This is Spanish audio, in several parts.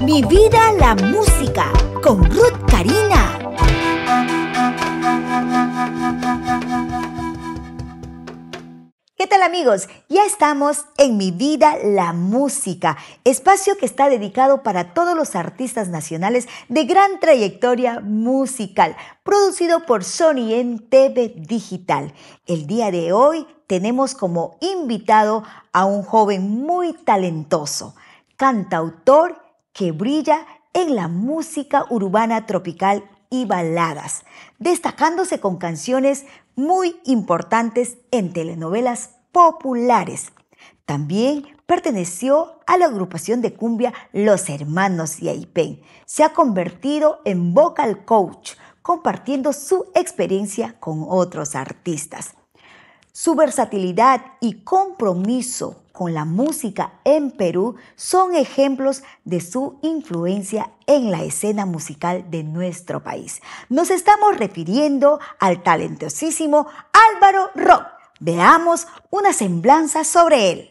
Mi vida, la música, con Ruth Karina. Hola amigos? Ya estamos en Mi Vida la Música, espacio que está dedicado para todos los artistas nacionales de gran trayectoria musical, producido por Sony en TV Digital. El día de hoy tenemos como invitado a un joven muy talentoso, cantautor que brilla en la música urbana tropical y baladas, destacándose con canciones muy importantes en telenovelas populares. También perteneció a la agrupación de cumbia Los Hermanos Yaipén. Se ha convertido en vocal coach, compartiendo su experiencia con otros artistas. Su versatilidad y compromiso con la música en Perú son ejemplos de su influencia en la escena musical de nuestro país. Nos estamos refiriendo al talentosísimo Álvaro Rock Veamos una semblanza sobre él.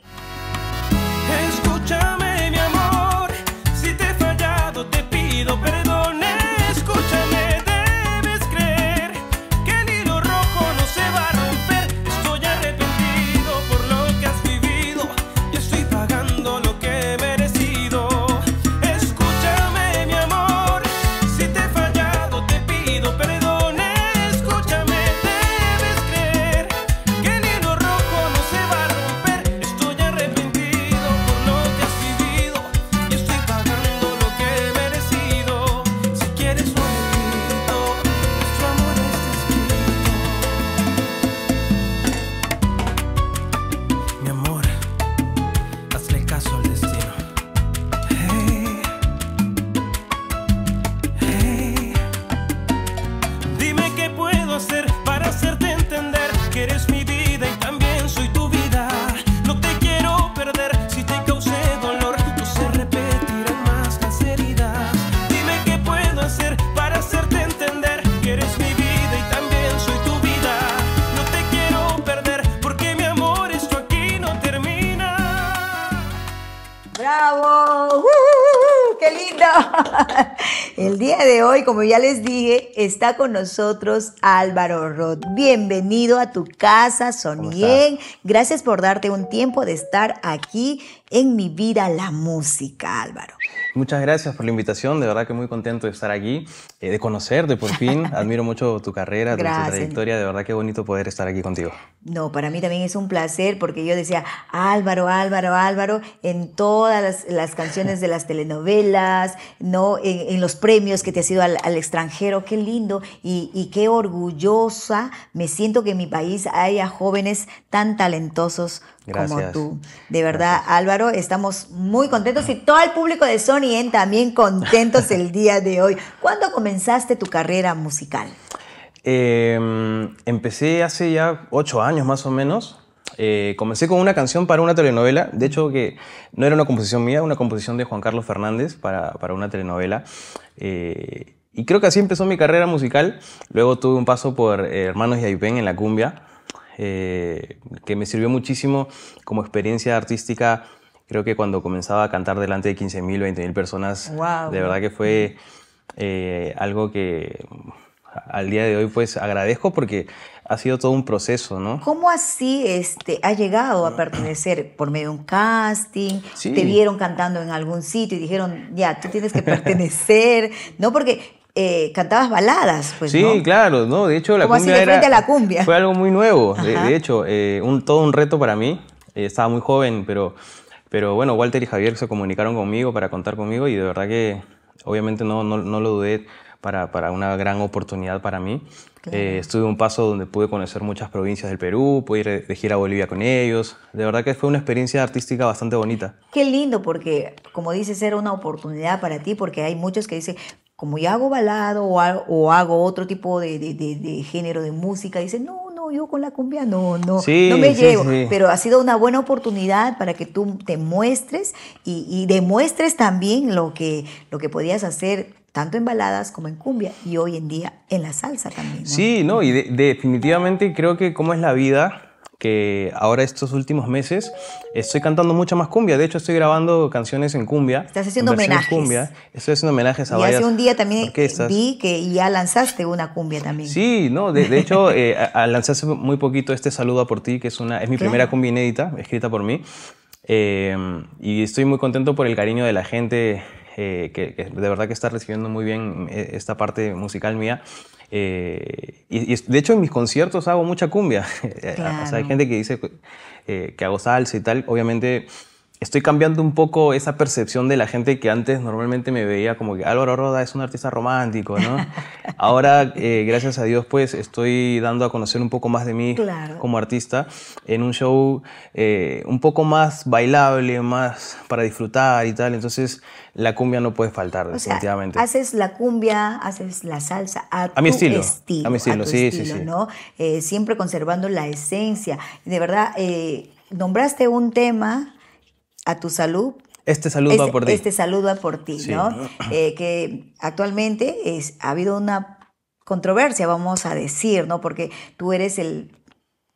hoy, como ya les dije, está con nosotros Álvaro Roth. Bienvenido a tu casa, Sonien. Gracias por darte un tiempo de estar aquí en mi vida la música, Álvaro. Muchas gracias por la invitación, de verdad que muy contento de estar aquí, eh, de conocerte por fin. Admiro mucho tu carrera, tu, trayectoria, de verdad que bonito poder estar aquí contigo. No, para mí también es un placer porque yo decía Álvaro, Álvaro, Álvaro en todas las, canciones de las telenovelas, ¿no? En, los premios que te al, extranjero, qué lindo y, qué orgullosa me siento que en mi país haya jóvenes tan talentosos como tú. De verdad, Álvaro, estamos muy contentos y todo el público de Sony en también contentos el día de hoy. ¿Cuándo comenzaste tu carrera musical? Em, empecé hace ya ocho años más o menos. Eh, comencé con una canción para una telenovela, de hecho que no era una composición mía, una composición de Juan Carlos Fernández para, para una telenovela. Eh, y creo que así empezó mi carrera musical. Luego tuve un paso por eh, Hermanos Hermanos Yaipén en la cumbia, eh, que me sirvió muchísimo como experiencia artística. Creo que cuando comenzaba a cantar delante de 15.000, 20.000 personas, de verdad que fue algo que al día de hoy pues agradezco porque ha sido todo un proceso, ¿no? ¿Cómo así este, ha llegado a pertenecer? ¿Por medio de un casting? ¿Te vieron cantando en algún sitio y dijeron, ya, tú tienes que pertenecer? ¿No? Porque eh, cantabas baladas, pues. Sí, claro, ¿no? De hecho, la cumbia. Así de frente a la cumbia. Fue algo muy nuevo. De, hecho, eh, un, todo un reto para mí. Eh, estaba muy joven, pero, pero bueno, Walter y Javier se comunicaron conmigo para contar conmigo y de verdad que obviamente no, no, no lo dudé para, para una gran oportunidad para mí. Eh, estuve un paso donde pude conocer muchas provincias del Perú, pude ir de gira a Bolivia con ellos. De verdad que fue una experiencia artística bastante bonita. Qué lindo, porque como dices, era una oportunidad para ti, porque hay muchos que dicen, como yo hago balado o, hago, otro tipo de, de, de, género de música, dicen, no, no, yo con la cumbia no, no, no me llevo. Pero ha sido una buena oportunidad para que tú te muestres y, y, demuestres también lo que, lo que podías hacer tanto en baladas como en cumbia y hoy en día en la salsa también. Sí, no, y definitivamente creo que cómo es la vida que ahora estos últimos meses estoy cantando mucha más cumbia. De hecho, estoy grabando canciones en cumbia. Estás haciendo homenajes. Estoy haciendo homenajes a y hace un día también vi que ya lanzaste una cumbia también. Sí, no, de, hecho, eh, lanzarse lanzaste muy poquito este Saludo a por ti, que es, una, es mi primera cumbia inédita, escrita por mí. Eh, y estoy muy contento por el cariño de la gente eh, que, de verdad que está recibiendo muy bien eh, esta parte musical mía. Eh, y, de hecho en mis conciertos hago mucha cumbia. hay gente que dice que hago salsa y tal. Obviamente estoy cambiando un poco esa percepción de la gente que antes normalmente me veía como que Álvaro Roda es un artista romántico, ¿no? Ahora, eh, gracias a Dios, pues estoy dando a conocer un poco más de mí como artista en un show eh, un poco más bailable, más para disfrutar y tal. Entonces, la cumbia no puede faltar, definitivamente. haces la cumbia, haces la salsa a, tu estilo, A mi estilo, sí, sí, sí, eh, siempre conservando la esencia. De verdad, nombraste un tema a tu salud. Este saludo este, por ti. Este saludo por ti, ¿no? Eh, que actualmente es, ha habido una controversia, vamos a decir, ¿no? Porque tú eres el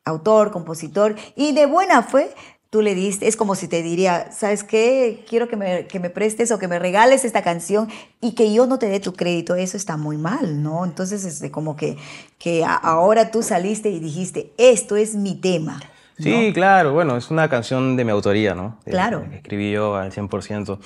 autor, compositor, y de buena fe tú le diste, es como si te diría, ¿sabes qué? Quiero que me, prestes o que me regales esta canción y que yo no te dé tu crédito, eso está muy mal, ¿no? Entonces, es este, como que, que ahora tú saliste y dijiste, esto es mi tema. Sí, claro, bueno, es una canción de mi autoría, ¿no? Claro. escribí yo al 100%.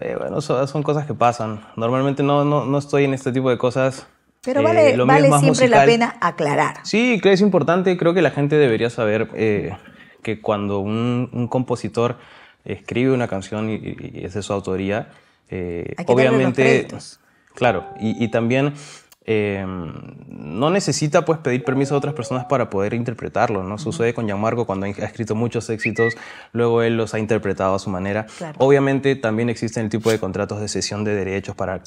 Eh, bueno, son, cosas que pasan. Normalmente no, no, estoy en este tipo de cosas. Pero eh, vale, vale siempre la pena aclarar. Sí, creo que es importante, creo que la gente debería saber eh, que cuando un, compositor escribe una canción y, es de su autoría, obviamente... Claro, y también eh, no necesita pues pedir permiso a otras personas para poder interpretarlo, ¿no? Sucede con Gianmarco cuando ha escrito muchos éxitos, luego él los ha interpretado a su manera. Obviamente también existen el tipo de contratos de cesión de derechos para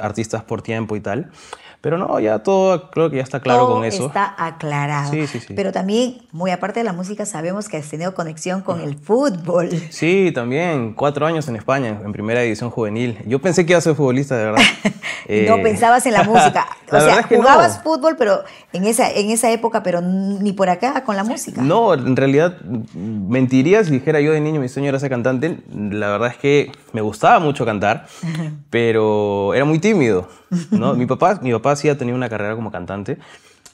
artistas por tiempo y tal. Pero no, ya todo creo que ya está claro con eso. Está aclarado. Sí, sí, sí. Pero también, muy aparte de la música, sabemos que has tenido conexión con el fútbol. Sí, también. Cuatro años en España, en primera división juvenil. Yo pensé que iba a ser futbolista, de verdad. No eh, pensabas en la música. o sea, jugabas fútbol, pero en esa, en esa época, pero ni por acá con la música. No, en realidad mentiría si dijera yo de niño mi sueño era ser cantante. La verdad es que me gustaba mucho cantar, pero era muy tímido. mi, papá, mi papá sí ha tenido una carrera como cantante,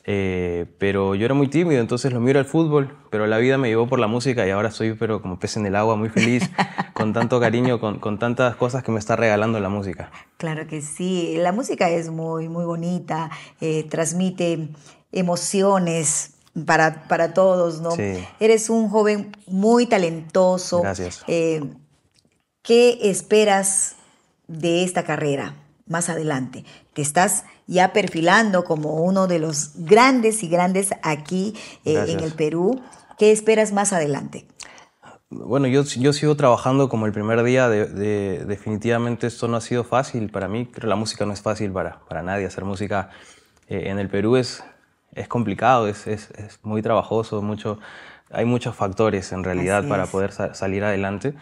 eh, pero yo era muy tímido, entonces lo miro al fútbol, pero la vida me llevó por la música y ahora soy pero como pez en el agua, muy feliz, con tanto cariño, con, tantas cosas que me está regalando la música. Claro que sí, la música es muy, muy bonita, eh, transmite emociones, para, todos, ¿no? Eres un joven muy talentoso. Gracias. Eh, ¿Qué esperas de esta carrera? más adelante. Te estás ya perfilando como uno de los grandes y grandes aquí eh, en el Perú. ¿Qué esperas más adelante? Bueno, yo, yo sigo trabajando como el primer día. De, definitivamente esto no ha sido fácil para mí. Creo la música no es fácil para, nadie. Hacer música eh, en el Perú es, es complicado, es, muy trabajoso, mucho, hay muchos factores en realidad para poder salir adelante.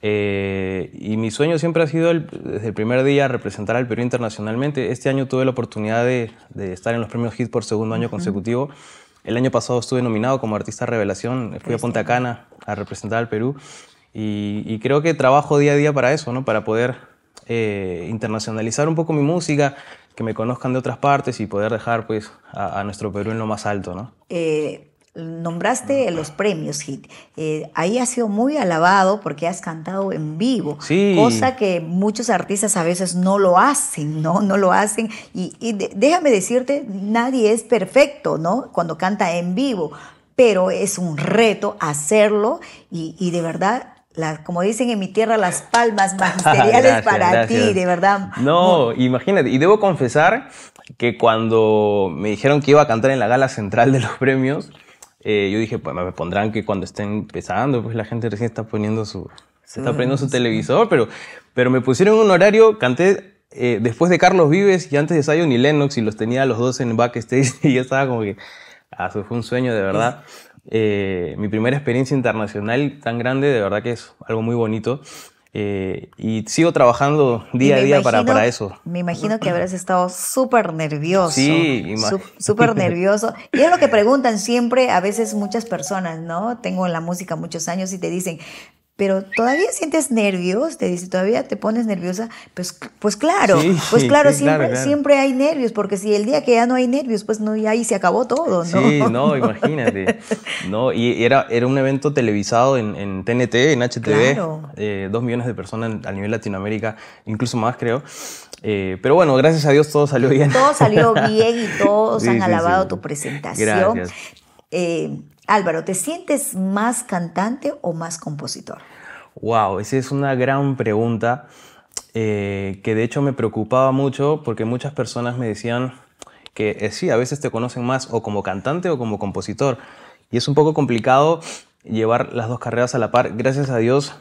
Eh, y mi sueño siempre ha sido, desde el primer día, representar al Perú internacionalmente. Este año tuve la oportunidad de, estar en los premios HIT por segundo año consecutivo. El año pasado estuve nominado como artista revelación. Fui a Punta Cana a representar al Perú. Y, creo que trabajo día a día para eso, ¿no? Para poder eh, internacionalizar un poco mi música, que me conozcan de otras partes y poder dejar pues, a, nuestro Perú en lo más alto, ¿no? Eh, nombraste los premios Hit. Eh, ahí ha sido muy alabado porque has cantado en vivo, sí. cosa que muchos artistas a veces no lo hacen, ¿no? No lo hacen. Y, déjame decirte, nadie es perfecto, ¿no? Cuando canta en vivo, pero es un reto hacerlo y, de verdad como dicen en mi tierra, las palmas ah, magisteriales para ti, de verdad. No, imagínate, y debo confesar que cuando me dijeron que iba a cantar en la gala central de los premios, eh, yo dije, pues me pondrán que cuando estén empezando, pues la gente recién está poniendo su, se está poniendo su mm, televisor, pero, pero me pusieron un horario, canté eh, después de Carlos Vives y antes de Zion y Lennox y los tenía los dos en backstage y ya estaba como que, ah, eso fue un sueño de verdad. Eh, mi primera experiencia internacional tan grande, de verdad que es algo muy bonito. Eh, y sigo trabajando día a día para, para eso. Me imagino que habrás estado súper nervioso. Sí, súper nervioso. Y es lo que preguntan siempre a veces muchas personas, ¿no? Tengo la música muchos años y te dicen, pero todavía sientes nervios, te dice, todavía te pones nerviosa, pues, pues claro, pues claro, siempre, siempre hay nervios, porque si el día que ya no hay nervios, pues no, ya ahí se acabó todo, ¿no? Sí, no, imagínate. No, y era, era un evento televisado en, TNT, en HTV, eh, dos millones de personas a nivel Latinoamérica, incluso más creo. Eh, pero bueno, gracias a Dios todo salió bien. Todo salió bien y todos han alabado tu presentación. Gracias. Eh, Álvaro, ¿te sientes más cantante o más compositor? Wow, esa es una gran pregunta eh, que de hecho me preocupaba mucho porque muchas personas me decían que eh, sí, a veces te conocen más o como cantante o como compositor. Y es un poco complicado llevar las dos carreras a la par. Gracias a Dios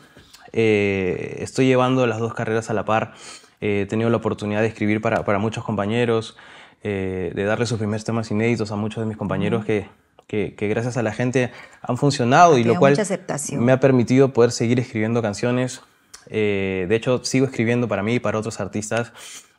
eh, estoy llevando las dos carreras a la par. he tenido la oportunidad de escribir para, para muchos compañeros, de darle sus primeros temas inéditos a muchos de mis compañeros que que, gracias a la gente han funcionado y lo cual me ha permitido poder seguir escribiendo canciones. Eh, de hecho, sigo escribiendo para mí y para otros artistas.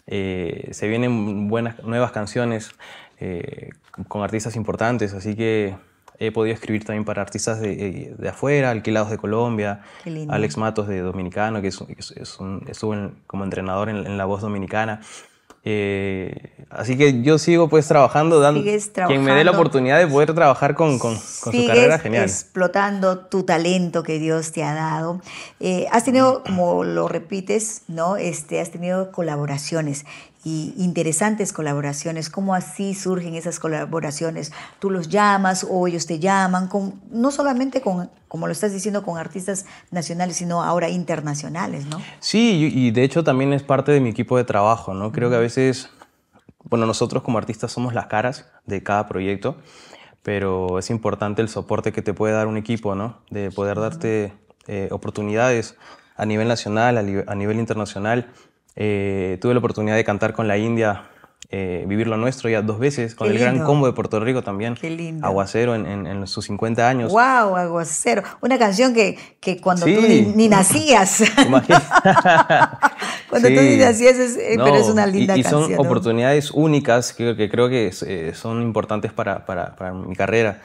Eh, se vienen buenas, nuevas canciones eh, con artistas importantes, así que he podido escribir también para artistas de, de afuera, Alquilados de Colombia, Alex Matos de Dominicano, que es, un, estuvo como entrenador en, La Voz Dominicana. Eh, así que yo sigo pues trabajando, dando quien me dé la oportunidad de poder trabajar con, con, su carrera genial. explotando tu talento que Dios te ha dado. Eh, has tenido, como lo repites, ¿no? Este, has tenido colaboraciones y interesantes colaboraciones. ¿Cómo así surgen esas colaboraciones? Tú los llamas o ellos te llaman, con, no solamente con, como lo estás diciendo, con artistas nacionales, sino ahora internacionales, ¿no? Sí, y de hecho también es parte de mi equipo de trabajo, ¿no? Creo que a veces, bueno, nosotros como artistas somos las caras de cada proyecto, pero es importante el soporte que te puede dar un equipo, ¿no? De poder darte eh, oportunidades a nivel nacional, a nivel internacional eh, tuve la oportunidad de cantar con la India, eh, Vivir lo Nuestro ya dos veces, con el Gran Combo de Puerto Rico también. Qué lindo. Aguacero en, sus 50 años. ¡Wow! Aguacero. Una canción que, que cuando tú ni, nacías. cuando tú ni nacías, eh, pero es una linda canción. Y son oportunidades únicas que, que, creo que son importantes para, para, para mi carrera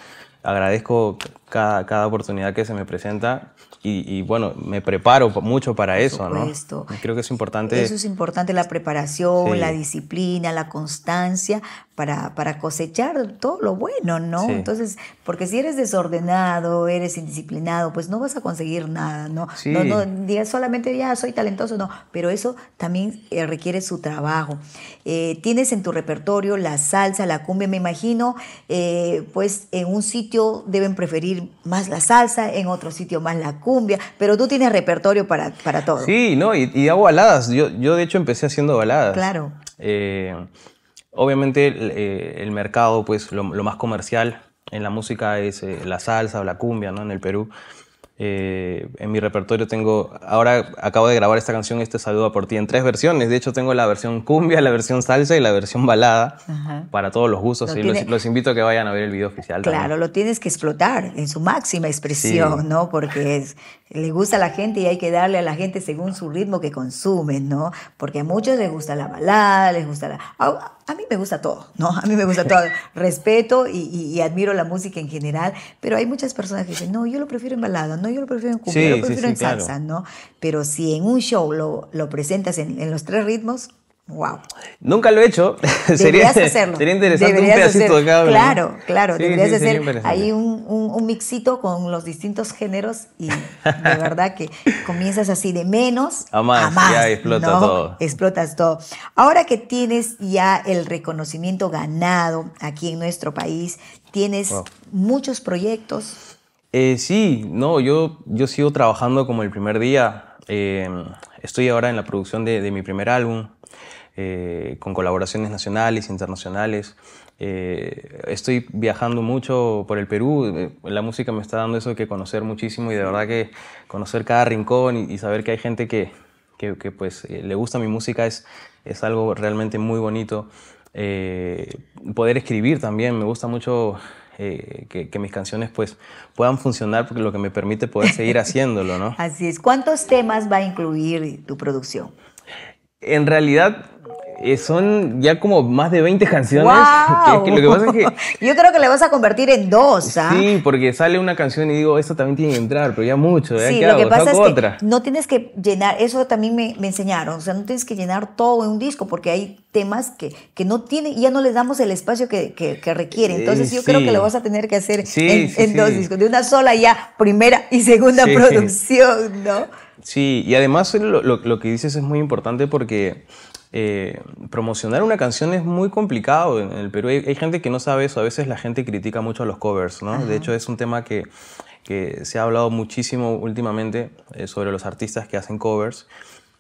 agradezco cada, cada, oportunidad que se me presenta y, bueno, me preparo mucho para eso, supuesto. ¿no? Creo que es importante. Eso es importante, la preparación, la disciplina, la constancia para, cosechar todo lo bueno, ¿no? Entonces, porque si eres desordenado, eres indisciplinado, pues no vas a conseguir nada, ¿no? Sí. No, solamente ya soy talentoso, no, pero eso también eh, requiere su trabajo. Eh, tienes en tu repertorio la salsa, la cumbia, me imagino, eh, pues en un sitio deben preferir más la salsa, en otro sitio más la cumbia, pero tú tienes repertorio para, para todo. Sí, ¿no? Y, hago baladas, yo, yo de hecho empecé haciendo baladas. Claro. Eh, Obviamente eh, el, mercado, pues lo, más comercial en la música es eh, la salsa o la cumbia, ¿no? En el Perú. Eh, en mi repertorio tengo, ahora acabo de grabar esta canción, este saludo por ti, en tres versiones. De hecho, tengo la versión cumbia, la versión salsa y la versión balada para todos los gustos. y los, invito a que vayan a ver el video oficial. Claro, lo tienes que explotar en su máxima expresión, ¿no? Porque le gusta a la gente y hay que darle a la gente según su ritmo que consumen, ¿no? Porque a muchos les gusta la balada, les gusta la a mí me gusta todo, ¿no? A mí me gusta todo. Respeto y, admiro la música en general, pero hay muchas personas que dicen, no, yo lo prefiero en balada, no, yo lo prefiero en cumbia, yo lo prefiero en salsa, ¿no? Pero si en un show lo, lo presentas en los tres ritmos, Wow. Nunca lo he hecho. Deberías sería, hacerlo. Sería interesante deberías un pedacito de cada Claro, claro. deberías hacer un, un, mixito con los distintos géneros y de verdad que comienzas así de menos a más. ya explota todo. Explotas todo. Ahora que tienes ya el reconocimiento ganado aquí en nuestro país, tienes muchos proyectos. Eh, sí, no, yo, yo sigo trabajando como el primer día. Eh, estoy ahora en la producción de, de mi primer álbum. Eh, con colaboraciones nacionales, internacionales. Eh, estoy viajando mucho por el Perú, eh, la música me está dando eso que conocer muchísimo y de verdad que conocer cada rincón y, saber que hay gente que, que, pues, le gusta mi música es, es algo realmente muy bonito. poder escribir también, me gusta mucho que, que, mis canciones pues puedan funcionar porque lo que me permite poder seguir haciéndolo, ¿no? Así es. ¿Cuántos temas va a incluir tu producción? en realidad eh, son ya como más de 20 canciones. Yo creo que le vas a convertir en dos. ¿ah? Sí, porque sale una canción y digo, esto también tiene que entrar, pero ya mucho. ¿eh? Sí, lo que pasa es que no tienes que llenar, eso también me, enseñaron, o sea, no tienes que llenar todo en un disco porque hay temas que, que no tienen, ya no les damos el espacio que, que requieren. Entonces eh, yo creo que lo vas a tener que hacer en, en dos discos, de una sola ya primera y segunda producción, ¿no? Sí, y además eh, lo, que dices es muy importante porque eh, promocionar una canción es muy complicado en el Perú. Hay, gente que no sabe eso, a veces la gente critica mucho a los covers, ¿no? De hecho es un tema que, se ha hablado muchísimo últimamente eh, sobre los artistas que hacen covers,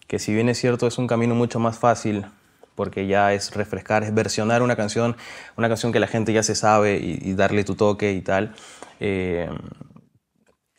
que si bien es cierto es un camino mucho más fácil porque ya es refrescar, es versionar una canción, una canción que la gente ya se sabe y, darle tu toque y tal. Eh,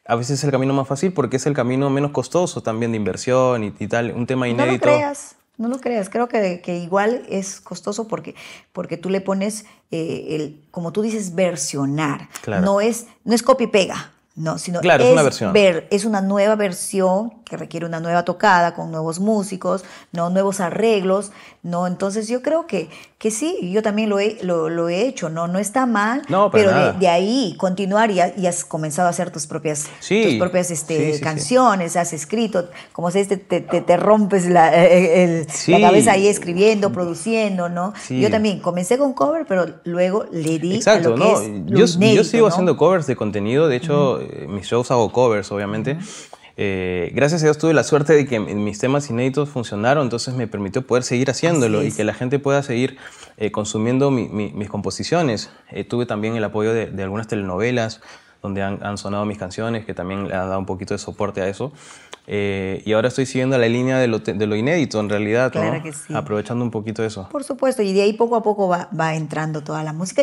a veces es el camino más fácil porque es el camino menos costoso también de inversión y, tal, un tema inédito. No lo creas, no lo creas. Creo que, igual es costoso porque, porque tú le pones, eh, el, como tú dices, versionar. Claro. No es, no es copy-pega, no, sino claro, es, una versión. Ver, es una nueva versión que requiere una nueva tocada con nuevos músicos, ¿no? nuevos arreglos, ¿no? Entonces yo creo que, que sí, yo también lo he, lo, he hecho, ¿no? No está mal, pero de, ahí continuar y, has comenzado a hacer tus propias, tus propias este, canciones, has escrito, como se dice, te, te, rompes la, eh, eh, la, cabeza ahí escribiendo, produciendo, ¿no? Yo también comencé con cover, pero luego le di a lo que es yo, sigo haciendo covers de contenido, de hecho, eh, mis shows hago covers, obviamente. Eh, gracias a Dios tuve la suerte de que mis temas inéditos funcionaron, entonces me permitió poder seguir haciéndolo y que la gente pueda seguir eh, consumiendo mis composiciones. Eh, tuve también el apoyo de, algunas telenovelas donde han, sonado mis canciones, que también le han dado un poquito de soporte a eso. y ahora estoy siguiendo la línea de lo, inédito, en realidad, aprovechando un poquito eso. Por supuesto, y de ahí poco a poco va, va entrando toda la música.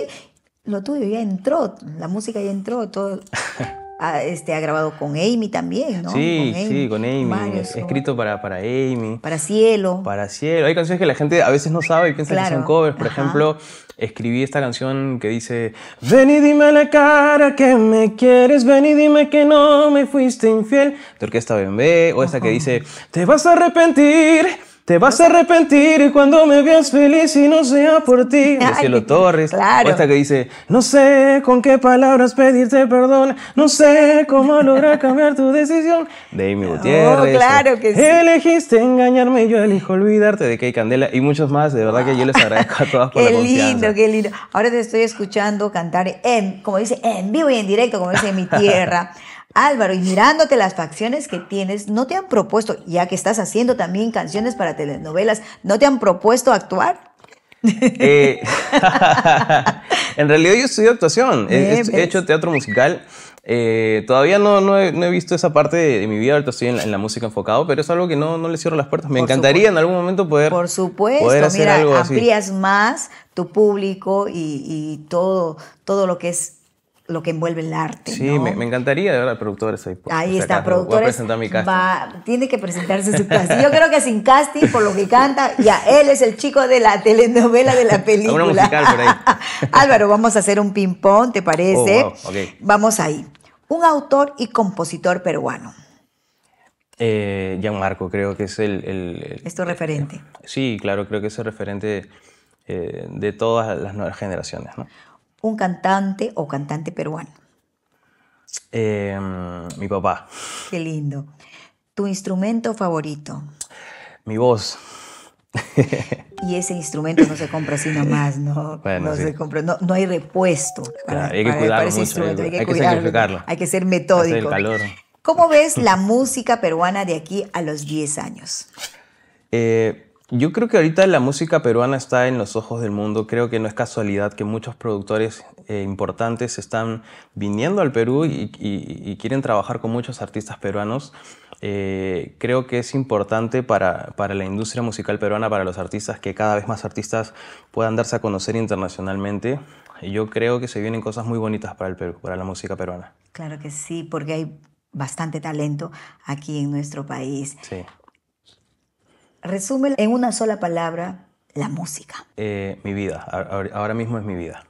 Lo tuyo ya entró, la música ya entró, todo. este, ha grabado con Amy también, ¿no? Sí, sí, con Amy. escrito para, para Amy. Para Cielo. Para Cielo. Hay canciones que la gente a veces no sabe y piensa que son covers. Por ejemplo, escribí esta canción que dice: Ven y dime la cara que me quieres, ven y dime que no me fuiste infiel. De Orquesta BMB. O esta que dice: Te vas a arrepentir. Te vas a arrepentir cuando me veas feliz y no sea por ti. de Cielo Torres. O esta que dice, no sé con qué palabras pedirte perdón, no sé cómo lograr cambiar tu decisión. De Amy oh, tierra. claro que sí. Elegiste engañarme y yo elijo olvidarte de Kay Candela y muchos más. De verdad que yo les ah, agradezco a todas por la confianza. Qué lindo, qué lindo. Ahora te estoy escuchando cantar en, como dice, en vivo y en directo, como dice mi tierra. Álvaro, y mirándote las facciones que tienes, ¿no te han propuesto, ya que estás haciendo también canciones para telenovelas, ¿no te han propuesto actuar? Eh, en realidad yo estudié actuación, he, hecho teatro musical. Eh, todavía no, he, visto esa parte de, mi vida, ahorita estoy en la, música enfocado, pero es algo que no, no le cierro las puertas. Me encantaría en algún momento poder. Por supuesto, poder hacer mira, algo amplías más tu público y, y todo, todo lo que es lo que envuelve el arte. Sí, me, me, encantaría ver al productor. Ahí está, tiene que presentarse su casting. Yo creo que sin casting, por lo que canta, ya él es el chico de la telenovela de la película. musical por ahí. Álvaro, vamos a hacer un ping-pong, ¿te parece? Oh, vamos ahí. Un autor y compositor peruano. Eh, Marco, creo que es el. Esto ¿Es referente? sí, claro, creo que es el referente eh, de todas las nuevas generaciones. ¿no? un cantante o cantante peruano? Em, mi papá. Qué lindo. ¿Tu instrumento favorito? Mi voz. y ese instrumento no se compra así nomás, ¿no? no, se compra, no, hay repuesto. hay que cuidarlo instrumento, hay, que, hay que ser metódico. El calor. ¿Cómo ves la música peruana de aquí a los 10 años? Eh, yo creo que ahorita la música peruana está en los ojos del mundo. Creo que no es casualidad que muchos productores eh, importantes están viniendo al Perú y, quieren trabajar con muchos artistas peruanos. Eh, creo que es importante para, para, la industria musical peruana, para los artistas, que cada vez más artistas puedan darse a conocer internacionalmente. Y yo creo que se vienen cosas muy bonitas para el Perú, para la música peruana. Claro que sí, porque hay bastante talento aquí en nuestro país. Sí. Resume en una sola palabra la música. Eh, mi vida, ahora mismo es mi vida.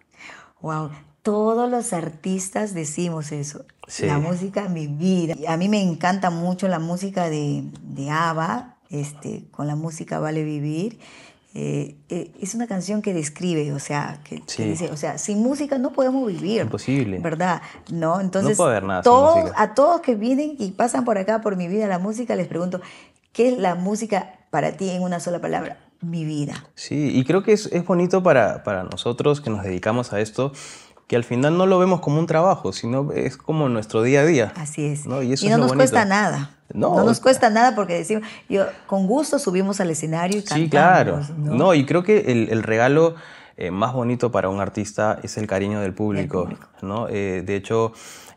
Wow, todos los artistas decimos eso. La música es mi vida. A mí me encanta mucho la música de, de Ava este, con la música Vale Vivir. Eh, eh, es una canción que describe, o sea, que, dice, o sea, sin música no podemos vivir. Imposible. ¿Verdad? No, entonces, no haber nada todos, a todos que vienen y pasan por acá por mi vida la música, les pregunto, ¿qué es la música para ti en una sola palabra, mi vida. Sí, y creo que es, bonito para, para nosotros que nos dedicamos a esto, que al final no lo vemos como un trabajo, sino es como nuestro día a día. Así es. Y, no nos cuesta nada. No. nos cuesta nada porque decimos, yo con gusto subimos al escenario y cantamos. Sí, claro. No, y creo que el, regalo eh, más bonito para un artista es el cariño del público. ¿no? Eh, de hecho,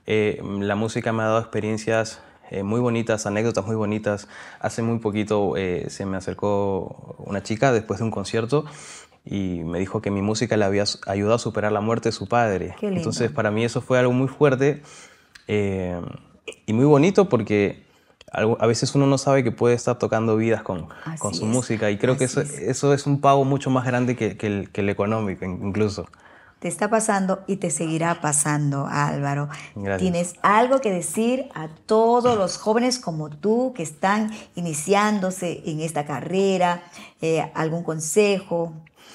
eh, la música me ha dado experiencias eh, muy bonitas, anécdotas muy bonitas. Hace muy poquito eh, se me acercó una chica después de un concierto y me dijo que mi música le había ayudado a superar la muerte de su padre. Entonces para mí eso fue algo muy fuerte eh, y muy bonito porque a veces uno no sabe que puede estar tocando vidas con, su música y creo que eso es. un pago mucho más grande que el económico incluso te está pasando y te seguirá pasando, Álvaro. Tienes algo que decir a todos los jóvenes como tú que están iniciándose en esta carrera, eh, algún consejo,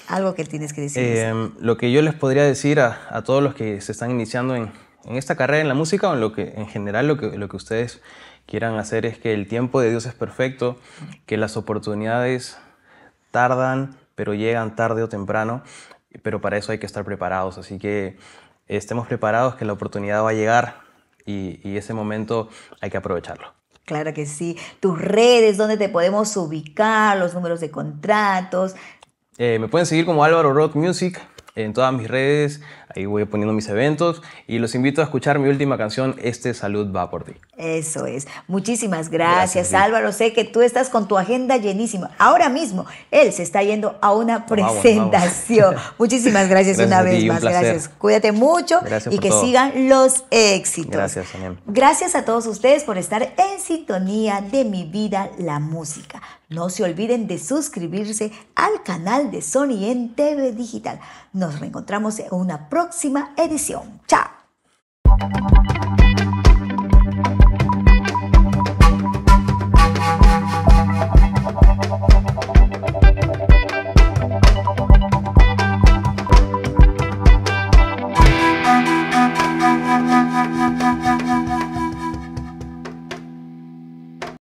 algo que tienes que decir. Em, lo que yo les podría decir a, todos los que se están iniciando en, esta carrera en la música o en, lo que, en general lo lo que ustedes quieran hacer es que el tiempo de Dios es perfecto, que las oportunidades tardan, pero llegan tarde o temprano pero para eso hay que estar preparados. Así que estemos preparados que la oportunidad va a llegar y, ese momento hay que aprovecharlo. Claro que sí. Tus redes, ¿Dónde te podemos ubicar, los números de contratos. Eh, me pueden seguir como Álvaro Rock Music en todas mis redes. Ahí voy poniendo mis eventos y los invito a escuchar mi última canción, Este Salud va por ti. Eso es. Muchísimas gracias, Álvaro. Sé que tú estás con tu agenda llenísima. Ahora mismo, él se está yendo a una presentación. Muchísimas gracias, una vez más. gracias. Cuídate mucho y que sigan los éxitos. Gracias, Daniel. Gracias a todos ustedes por estar en sintonía de mi vida, la música. No se olviden de suscribirse al canal de Sony en TV Digital. Nos reencontramos en una próxima edición. ¡Chao!